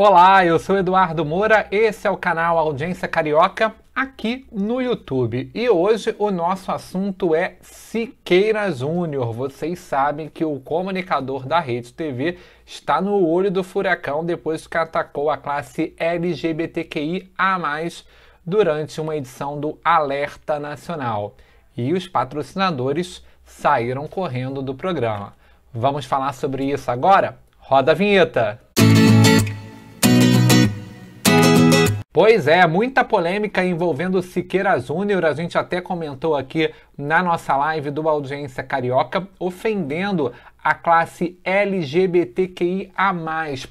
Olá, eu sou Eduardo Moura, esse é o canal Audiência Carioca aqui no YouTube. E hoje o nosso assunto é Siqueira Júnior. Vocês sabem que o comunicador da Rede TV está no olho do furacão depois que atacou a classe LGBTQI a durante uma edição do Alerta Nacional. E os patrocinadores saíram correndo do programa. Vamos falar sobre isso agora? Roda a vinheta! Pois é, muita polêmica envolvendo Siqueira Júnior, a gente até comentou aqui na nossa live do Audiência Carioca, ofendendo a classe LGBTQIA+,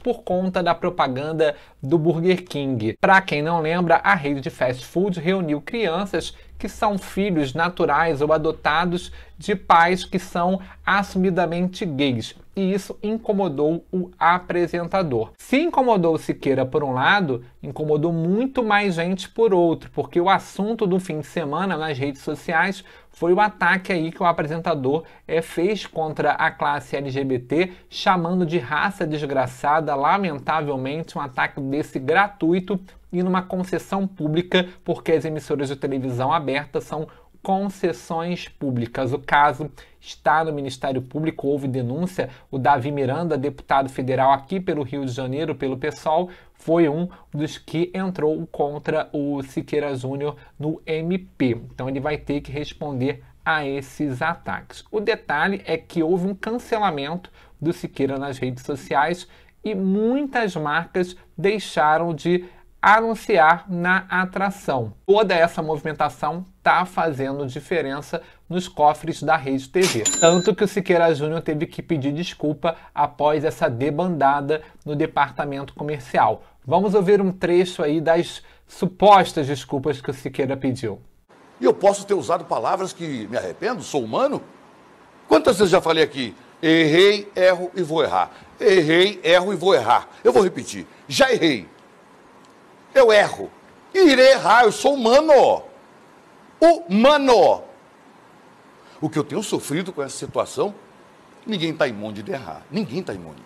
por conta da propaganda do Burger King. Para quem não lembra, a rede de fast food reuniu crianças que são filhos naturais ou adotados de pais que são assumidamente gays. E isso incomodou o apresentador. Se incomodou Siqueira por um lado, incomodou muito mais gente por outro, porque o assunto do fim de semana nas redes sociais foi o ataque aí que o apresentador é, fez contra a classe LGBT, chamando de raça desgraçada, lamentavelmente, um ataque desse gratuito e numa concessão pública, porque as emissoras de televisão aberta são concessões públicas. O caso está no Ministério Público, houve denúncia. O Davi Miranda, deputado federal aqui pelo Rio de Janeiro, pelo PSOL, foi um dos que entrou contra o Siqueira Júnior no MP. Então ele vai ter que responder a esses ataques. O detalhe é que houve um cancelamento do Siqueira nas redes sociais e muitas marcas deixaram de anunciar na atração. Toda essa movimentação está fazendo diferença nos cofres da Rede TV. Tanto que o Siqueira Júnior teve que pedir desculpa após essa debandada no departamento comercial. Vamos ouvir um trecho aí das supostas desculpas que o Siqueira pediu. E eu posso ter usado palavras que me arrependo, sou humano? Quantas vezes já falei aqui? Errei, erro e vou errar. Errei, erro e vou errar. Eu vou repetir. Já errei eu erro. Irei errar, eu sou humano. Humano. O que eu tenho sofrido com essa situação, ninguém está imune de errar. Ninguém está imune.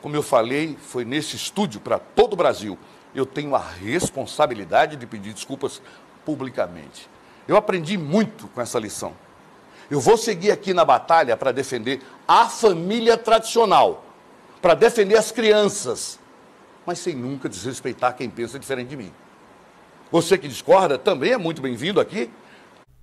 Como eu falei, foi nesse estúdio para todo o Brasil. Eu tenho a responsabilidade de pedir desculpas publicamente. Eu aprendi muito com essa lição. Eu vou seguir aqui na batalha para defender a família tradicional, para defender as crianças, mas sem nunca desrespeitar quem pensa diferente de mim. Você que discorda também é muito bem-vindo aqui.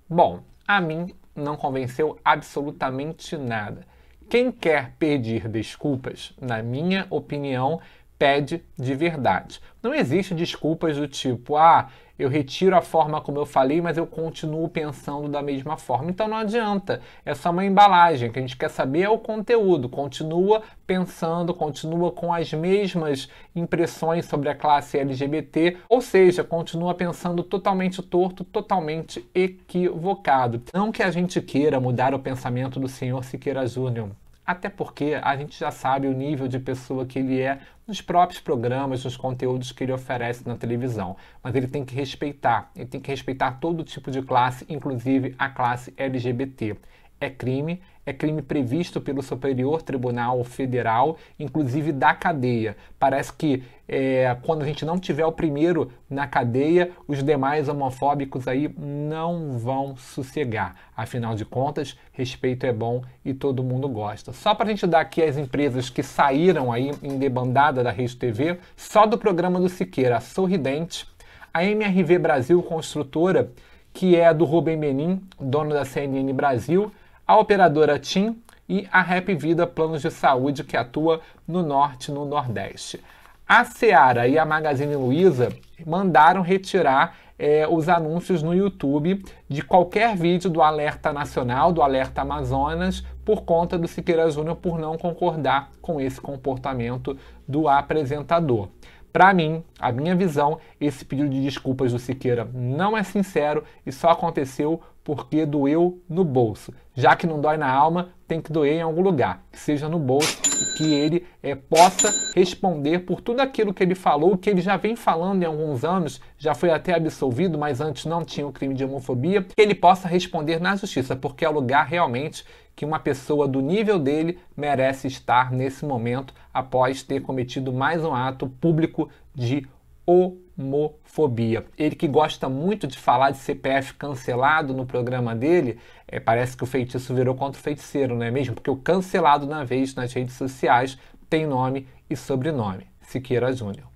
Bom, a mim não convenceu absolutamente nada. Quem quer pedir desculpas, na minha opinião, pede de verdade. Não existe desculpas do tipo, ah, eu retiro a forma como eu falei, mas eu continuo pensando da mesma forma. Então não adianta, é só uma embalagem. O que a gente quer saber é o conteúdo. Continua pensando, continua com as mesmas impressões sobre a classe LGBT, ou seja, continua pensando totalmente torto, totalmente equivocado. Não que a gente queira mudar o pensamento do senhor Siqueira Júnior até porque a gente já sabe o nível de pessoa que ele é nos próprios programas, nos conteúdos que ele oferece na televisão. Mas ele tem que respeitar, ele tem que respeitar todo tipo de classe, inclusive a classe LGBT é crime, é crime previsto pelo Superior Tribunal Federal, inclusive da cadeia. Parece que é, quando a gente não tiver o primeiro na cadeia, os demais homofóbicos aí não vão sossegar. Afinal de contas, respeito é bom e todo mundo gosta. Só para a gente dar aqui as empresas que saíram aí em debandada da Rede TV, só do programa do Siqueira, Sorridente, a MRV Brasil Construtora, que é do Rubem Menin, dono da CNN Brasil, a operadora TIM e a Rap Vida Planos de Saúde, que atua no Norte e no Nordeste. A Seara e a Magazine Luiza mandaram retirar é, os anúncios no YouTube de qualquer vídeo do Alerta Nacional, do Alerta Amazonas, por conta do Siqueira Júnior por não concordar com esse comportamento do apresentador. Para mim, a minha visão, esse pedido de desculpas do Siqueira não é sincero e só aconteceu porque doeu no bolso. Já que não dói na alma, tem que doer em algum lugar, que seja no bolso, que ele é, possa responder por tudo aquilo que ele falou, que ele já vem falando em alguns anos, já foi até absolvido, mas antes não tinha o crime de homofobia, que ele possa responder na justiça, porque é o lugar realmente que uma pessoa do nível dele merece estar nesse momento após ter cometido mais um ato público de homofobia homofobia. Ele que gosta muito de falar de CPF cancelado no programa dele, é, parece que o feitiço virou contra o feiticeiro, não é mesmo? Porque o cancelado na vez nas redes sociais tem nome e sobrenome, Siqueira Júnior.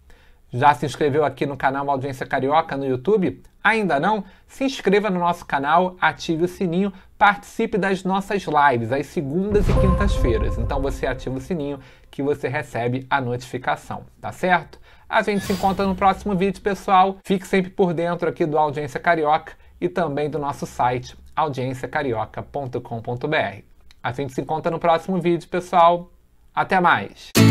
Já se inscreveu aqui no canal Audiência Carioca no YouTube? Ainda não? Se inscreva no nosso canal, ative o sininho, participe das nossas lives às segundas e quintas-feiras. Então você ativa o sininho que você recebe a notificação, tá certo? A gente se encontra no próximo vídeo, pessoal. Fique sempre por dentro aqui do Audiência Carioca e também do nosso site audienciacarioca.com.br. A gente se encontra no próximo vídeo, pessoal. Até mais!